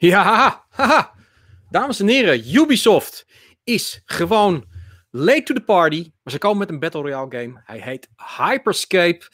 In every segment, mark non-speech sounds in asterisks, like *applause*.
Ja, Dames en heren, Ubisoft is gewoon late to the party. Maar ze komen met een Battle Royale game. Hij heet Hyperscape.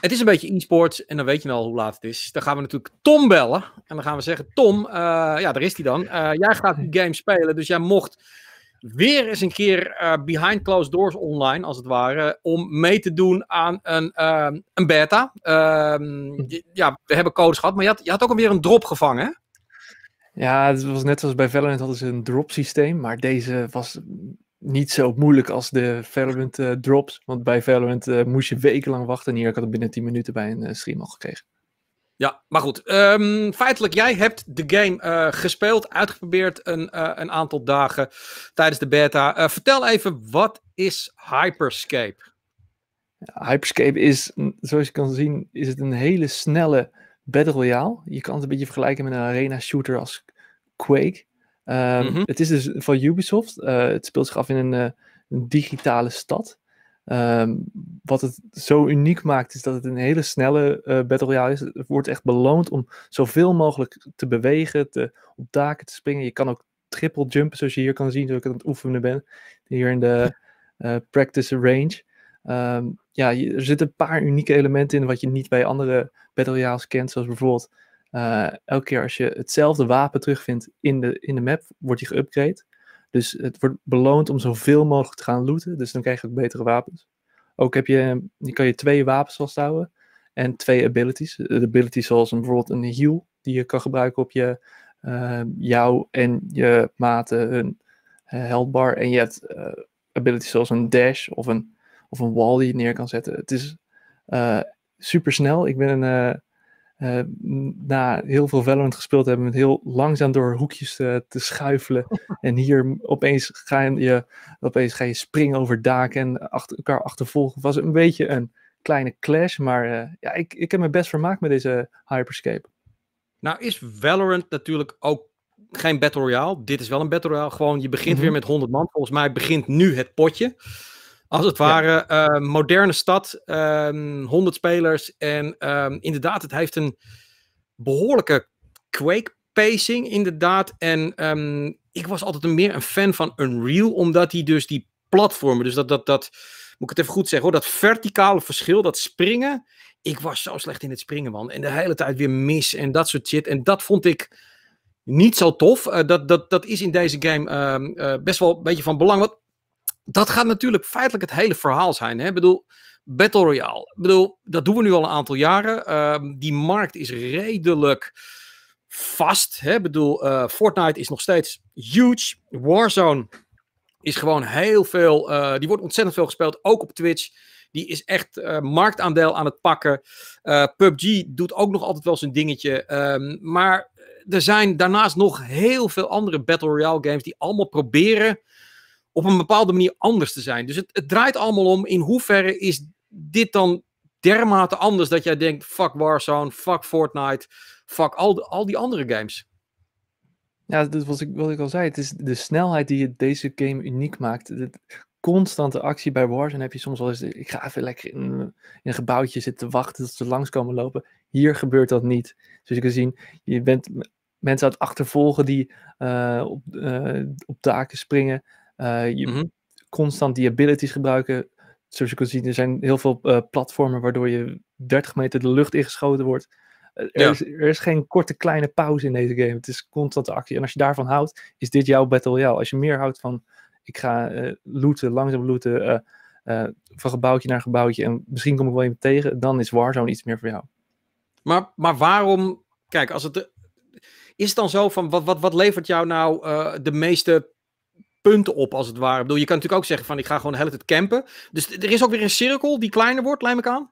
Het is een beetje e-sports en dan weet je al hoe laat het is. Dan gaan we natuurlijk Tom bellen. En dan gaan we zeggen, Tom, eh, ja, daar is hij dan. Eh, jij gaat die game spelen, dus jij mocht weer eens een keer eh, behind closed doors online, als het ware, om mee te doen aan een, een beta. Ehm, hm. ja, we hebben codes gehad, maar je had, je had ook alweer een drop gevangen, hè? Ja, het was net zoals bij Valorant hadden ze een drop systeem, maar deze was niet zo moeilijk als de Valorant eh, drops. Want bij Valorant eh, moest je wekenlang wachten en hier had ik het binnen 10 minuten bij een uh, stream al gekregen. Ja, maar goed. Um, feitelijk, jij hebt de game gespeeld, uitgeprobeerd een, een aantal dagen tijdens de beta. vertel even, wat is Hyperscape? Hyperscape is, mm, zoals je kan zien, is het een hele snelle Battle Royale. Je kan het een beetje vergelijken met een arena shooter als Quake. Ehm, mhm. Het is dus van Ubisoft. Eh, het speelt zich af in een, eh, een digitale stad. Ehm, wat het zo uniek maakt, is dat het een hele snelle uh, battle royale is. Het wordt echt beloond om zoveel mogelijk te bewegen, te, op daken te springen. Je kan ook triple jumpen, zoals je hier kan zien, zoals ik aan het oefenen ben. Hier in de *laughs* practice range. Ehm, ja, er zitten een paar unieke elementen in wat je niet bij andere battle royales kent. Zoals bijvoorbeeld eh, elke keer als je hetzelfde wapen terugvindt in de, in de map, wordt die geupgrade. Dus het wordt beloond om zoveel mogelijk te gaan looten. Dus dan krijg je ook betere wapens. Ook heb je, je kan je twee wapens vasthouden en twee abilities. De abilities zoals een, bijvoorbeeld een heal, die je kan gebruiken op je, eh, jou en je maten, hun uh, bar. En je hebt abilities zoals een dash of een, of een wall die je neer kan zetten. Het is super snel. Ik ben een eh, na heel veel Valorant gespeeld hebben, met heel langzaam door hoekjes te, te schuifelen. *laughs* en hier opeens ga, je, opeens ga je springen over daken en achter elkaar achtervolgen. was een beetje een kleine clash, maar eh, ja, ik, ik heb mijn best vermaakt met deze Hyperscape. Nou is Valorant natuurlijk ook geen Battle Royale. Dit is wel een Battle Royale. Gewoon, je begint mhm. weer met 100 man. Volgens mij begint nu het potje. Als het ware ehm, moderne stad, um, ehm, 100 spelers. En ehm, inderdaad, het heeft een behoorlijke Quake pacing, inderdaad. En ik was altijd meer een fan van Unreal, omdat hij dus die platformen, dus dat, dat, dat, moet ik het even goed zeggen hoor, dat verticale verschil, dat springen. Ik was zo slecht in het springen, man. En de hele tijd weer mis en dat soort shit. En dat vond ik niet zo tof. Eh, dat, dat, dat is in deze game eh, best wel een beetje van belang. Want dat gaat natuurlijk feitelijk het hele verhaal zijn. Hè? Ik bedoel, Battle Royale. Ik bedoel, dat doen we nu al een aantal jaren. Ehm, die markt is redelijk vast. Hè? Ik bedoel, eh, Fortnite is nog steeds huge. Warzone is gewoon heel veel. Eh, die wordt ontzettend veel gespeeld, ook op Twitch. Die is echt uh, marktaandeel aan het pakken. PUBG doet ook nog altijd wel zijn dingetje. Ehm, maar er zijn daarnaast nog heel veel andere Battle Royale games die allemaal proberen op een bepaalde manier anders te zijn. Dus het, het draait allemaal om in hoeverre is dit dan dermate anders dat jij denkt: fuck Warzone, fuck Fortnite, fuck al, al die andere games. Ja, dat was ik, wat ik al zei. Het is de snelheid die deze game uniek maakt. De constante actie bij Warzone heb je soms wel eens. Ik ga even lekker in, een gebouwtje zitten wachten tot ze langs komen lopen. Hier gebeurt dat niet. Zoals je kan zien, je bent mensen aan het achtervolgen die eh, op, uh, op daken springen. Eh, je, mm Constant die abilities gebruiken. Zoals je kunt zien, er zijn heel veel eh, platformen waardoor je 30 meter de lucht ingeschoten wordt. Eh, er, is, er, is, geen korte kleine pauze in deze game. Het is constante actie. En als je daarvan houdt, is dit jouw Battle Royale. Als je meer houdt van, ik ga uh, looten, langzaam looten, van gebouwtje naar gebouwtje en misschien kom ik wel iemand tegen, dan is Warzone iets meer voor jou. Maar, maar waarom, kijk, als het, is het dan zo van, wat, wat, wat levert jou nou de meeste punten op, als het ware. Ik bedoel, je kan natuurlijk ook zeggen van ik ga gewoon de hele tijd campen. Dus er is ook weer een cirkel die kleiner wordt, lijm ik aan.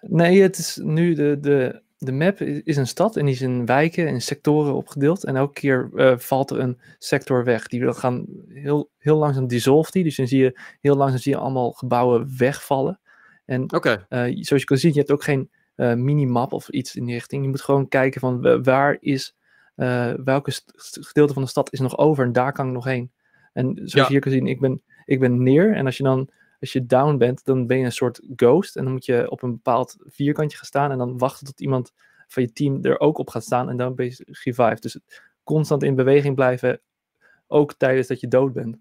Nee, het is nu de, de, de map is een stad en die is in wijken en sectoren opgedeeld. En elke keer eh, valt er een sector weg. Die wil gaan heel, heel langzaam dissolve die. Dus dan zie je heel langzaam zie je allemaal gebouwen wegvallen. En okay. Eh, zoals je kan zien, je hebt ook geen uh, minimap of iets in die richting. Je moet gewoon kijken van waar is, welke gedeelte van de stad is nog over en daar kan ik nog heen. En zoals je hier kan zien, ik ben, ik ben neer. En als je dan als je down bent, dan ben je een soort ghost. En dan moet je op een bepaald vierkantje gaan staan. En dan wachten tot iemand van je team er ook op gaat staan. En dan ben je revived. Dus constant in beweging blijven. Ook tijdens dat je dood bent.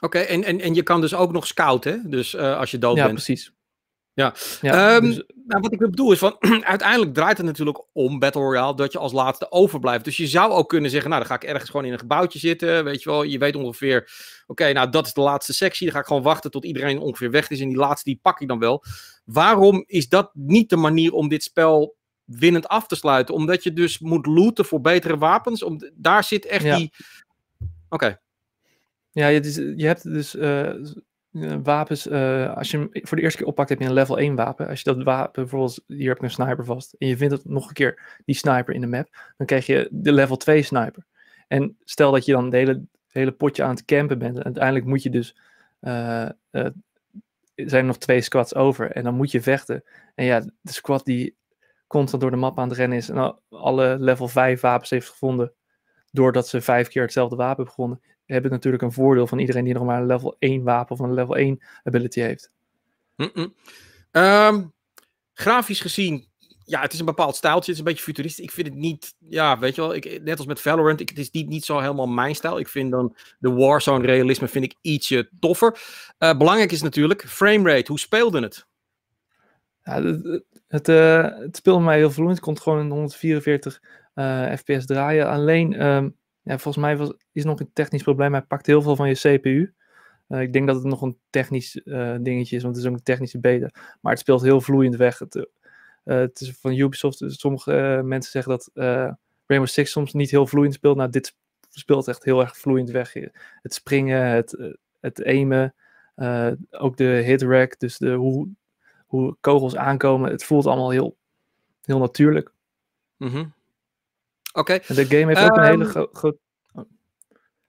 Oké, en, en, en je kan dus ook nog scouten. Dus eh, als je dood bent. Ja, precies. Ja, ehm, dus- nou, wat ik bedoel is, van, *clears throat* uiteindelijk draait het natuurlijk om Battle Royale dat je als laatste overblijft. Dus je zou ook kunnen zeggen, nou dan ga ik ergens gewoon in een gebouwtje zitten, weet je wel. Je weet ongeveer, oké, nou dat is de laatste sectie. Dan ga ik gewoon wachten tot iedereen ongeveer weg is en die laatste die pak ik dan wel. Waarom is dat niet de manier om dit spel winnend af te sluiten? Omdat je dus moet looten voor betere wapens. Om, daar zit echt die... Oké. Ja, je, dus, je hebt dus eh, eh, wapens, eh, als je hem voor de eerste keer oppakt, heb je een level 1 wapen. Als je dat wapen, bijvoorbeeld, hier heb ik een sniper vast, en je vindt het nog een keer, die sniper in de map, dan krijg je de level 2 sniper. En stel dat je dan het hele, hele potje aan het campen bent, uiteindelijk moet je dus, uh, zijn er nog twee squads over, en dan moet je vechten. En ja, de squad die constant door de map aan het rennen is, en alle level 5 wapens heeft gevonden, doordat ze vijf keer hetzelfde wapen begonnen, hebben natuurlijk een voordeel van iedereen die nog maar een level 1 wapen of een level 1 ability heeft. Ehm, grafisch gezien, ja, het is een bepaald stijltje. Het is een beetje futuristisch. Ik vind het niet, ja, weet je wel, ik, net als met Valorant, het is niet, niet zo helemaal mijn stijl. Ik vind dan de Warzone realisme vind ik ietsje toffer. Eh, belangrijk is natuurlijk, framerate, hoe speelde het? Ja, het, het, eh, het speelde mij heel vloeiend. Ik kon gewoon 144 eh, FPS draaien. Alleen ehm, ja, volgens mij was, is nog een technisch probleem. Hij pakt heel veel van je CPU. Eh, ik denk dat het nog een technisch eh, dingetje is, want het is ook een technische beta. Maar het speelt heel vloeiend weg. Het, eh, het is van Ubisoft. Dus sommige mensen zeggen dat Rainbow Six soms niet heel vloeiend speelt. Nou, dit speelt echt heel erg vloeiend weg. Het springen, het, het aimen, ook de hit dus de, hoe, hoe kogels aankomen. Het voelt allemaal heel, heel natuurlijk. Mm Oké. De game heeft ook een hele ehm, grote.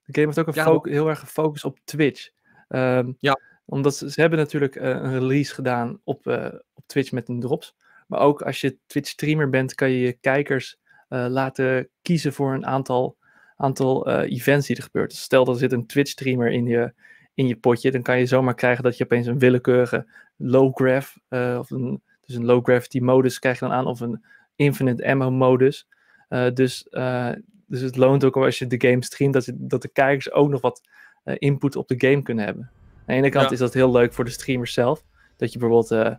de game heeft ook een heel erg gefocust op Twitch. Ehm, ja. Omdat ze, hebben natuurlijk eh, een release gedaan op, eh, op Twitch met een drops. Maar ook als je Twitch streamer bent, kan je je kijkers eh, laten kiezen voor een aantal, aantal events die er gebeuren. stel dat er zit een Twitch streamer in je, in je potje, dan kan je zomaar krijgen dat je opeens een willekeurige low graph, of een, dus een low gravity modus krijg je dan aan, of een infinite ammo modus. Eh, dus, eh, dus het loont ook al als je de game streamt, dat, dat de kijkers ook nog wat eh, input op de game kunnen hebben. Aan de ene kant is dat heel leuk voor de streamers zelf. Dat je bijvoorbeeld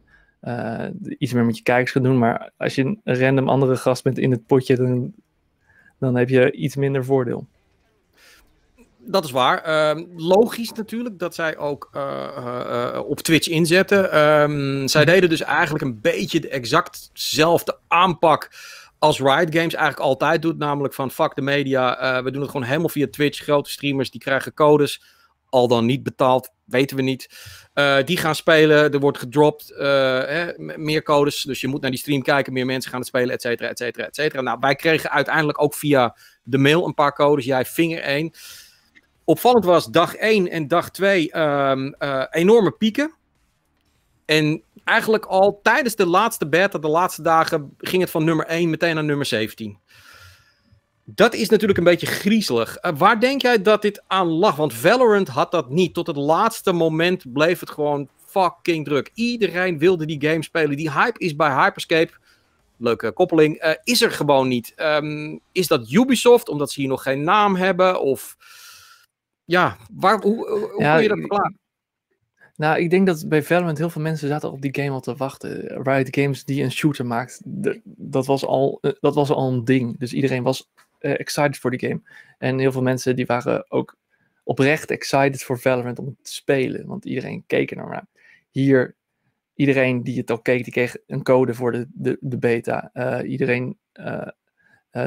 iets meer met je kijkers kan doen. Maar als je een random andere gast bent in het potje, dan, dan heb je iets minder voordeel. Dat is waar. Ehm, logisch natuurlijk dat zij ook op Twitch inzetten. Ehm, zij hm. deden dus eigenlijk een beetje de exactzelfde aanpak als Riot Games eigenlijk altijd doet, namelijk van fuck de media, eh, we doen het gewoon helemaal via Twitch. Grote streamers die krijgen codes, al dan niet betaald, weten we niet. Eh, die gaan spelen, er wordt gedropt, eh, hè, meer codes, dus je moet naar die stream kijken, meer mensen gaan het spelen, et cetera, et cetera, et cetera. Nou, wij kregen uiteindelijk ook via de mail een paar codes, jij vinger één. Opvallend was dag 1 en dag 2 ehm, enorme pieken. En eigenlijk al tijdens de laatste beta, de laatste dagen, ging het van nummer 1 meteen naar nummer 17. Dat is natuurlijk een beetje griezelig. Eh, waar denk jij dat dit aan lag? Want Valorant had dat niet. Tot het laatste moment bleef het gewoon fucking druk. Iedereen wilde die game spelen. Die hype is bij Hyperscape, leuke koppeling, eh, is er gewoon niet. Ehm, is dat Ubisoft, omdat ze hier nog geen naam hebben? Of ja, waar, hoe, hoe, kun je dat verklaren? Nou, ik denk dat bij Valorant heel veel mensen zaten op die game al te wachten. Riot Games die een shooter maakt, dat was al, eh, dat was al een ding. Dus iedereen was eh, excited voor die game. En heel veel mensen die waren ook oprecht excited voor Valorant om te spelen. Want iedereen keek er naar. Hier, iedereen die het al keek, die kreeg een code voor de, de, de beta. Eh, iedereen uh,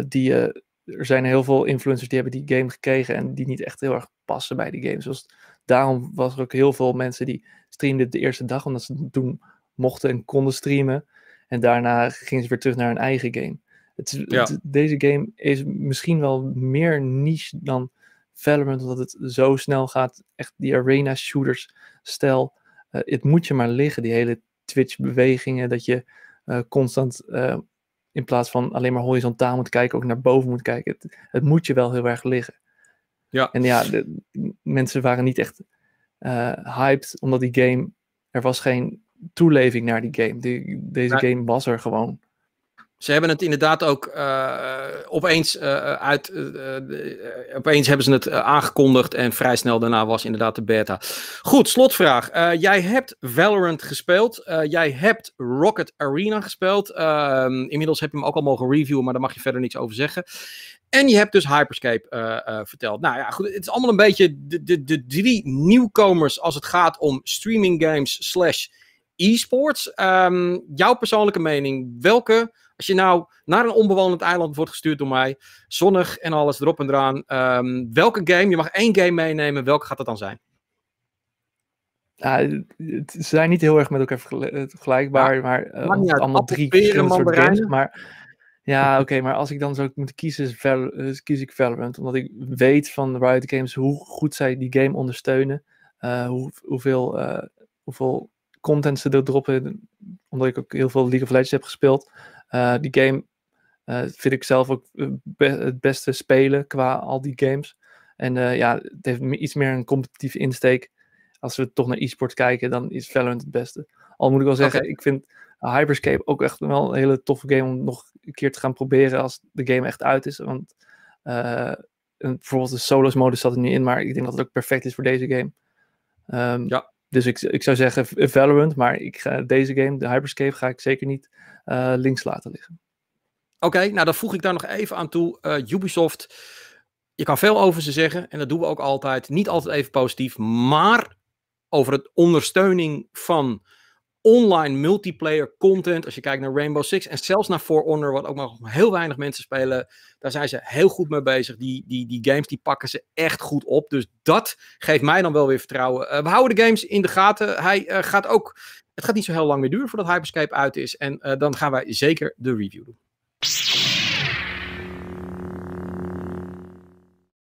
die... er zijn heel veel influencers die hebben die game gekregen en die niet echt heel erg passen bij die game. Zoals daarom was er ook heel veel mensen die streamden de eerste dag, omdat ze toen mochten en konden streamen. En daarna gingen ze weer terug naar hun eigen game. Het deze game is misschien wel meer niche dan Valorant, omdat het zo snel gaat. Echt die arena shooters stel, eh, het moet je maar liggen, die hele Twitch bewegingen, dat je eh, constant eh, in plaats van alleen maar horizontaal moet kijken, ook naar boven moet kijken. het moet je wel heel erg liggen. Ja. En ja, de, mensen waren niet echt eh, hyped, omdat die game, er was geen toeleving naar die game. Die, deze game was er gewoon. Ze hebben het inderdaad ook uh, opeens eh, uit. Eh, opeens hebben ze het aangekondigd. En vrij snel daarna was inderdaad de beta. Goed, slotvraag. jij hebt Valorant gespeeld. jij hebt Rocket Arena gespeeld. Ehm, inmiddels heb je hem ook al mogen reviewen, maar daar mag je verder niks over zeggen. En je hebt dus Hyperscape verteld. Nou ja, goed. Het is allemaal een beetje de, de, de drie nieuwkomers als het gaat om streaming games slash e-sports. Ehm, jouw persoonlijke mening. Welke als je nou naar een onbewonend eiland wordt gestuurd door mij, zonnig en alles erop en eraan. Ehm, welke game, je mag één game meenemen, welke gaat dat dan zijn? ze zijn niet heel erg met elkaar eh, vergelijkbaar, maar uh, man, ja, allemaal drie verschillende soorten games. Maar ja, oké, maar als ik dan zou moeten kiezen, eh, kies ik Valorant, omdat ik weet van Riot Games hoe goed zij die game ondersteunen, eh, hoeveel, hoeveel content ze er droppen, omdat ik ook heel veel League of Legends heb gespeeld. Eh, die game eh, vind ik zelf ook eh, het beste spelen qua al die games. En ja, het heeft iets meer een competitieve insteek. Als we toch naar e-sport kijken, dan is Valorant het beste. Al moet ik wel zeggen, ik vind Hyperscape ook echt wel een hele toffe game om nog een keer te gaan proberen als de game echt uit is. Want uh, bijvoorbeeld de solos modus zat er niet in, maar ik denk dat het ook perfect is voor deze game. Ehm, ja dus ik, ik zou zeggen Valorant, maar ik ga, deze game, de Hyperscape, ga ik zeker niet eh, links laten liggen. Oké, nou dan voeg ik daar nog even aan toe. Uh, Ubisoft, je kan veel over ze zeggen en dat doen we ook altijd. Niet altijd even positief, maar over het ondersteuning van online multiplayer content. Als je kijkt naar Rainbow Six en zelfs naar For Honor, wat ook nog heel weinig mensen spelen, daar zijn ze heel goed mee bezig. Die, die, die games die pakken ze echt goed op. Dus dat geeft mij dan wel weer vertrouwen. Eh, we houden de games in de gaten. Hij eh, gaat ook. Het gaat niet zo heel lang meer duren voordat Hyperscape uit is. En eh, dan gaan wij zeker de review doen.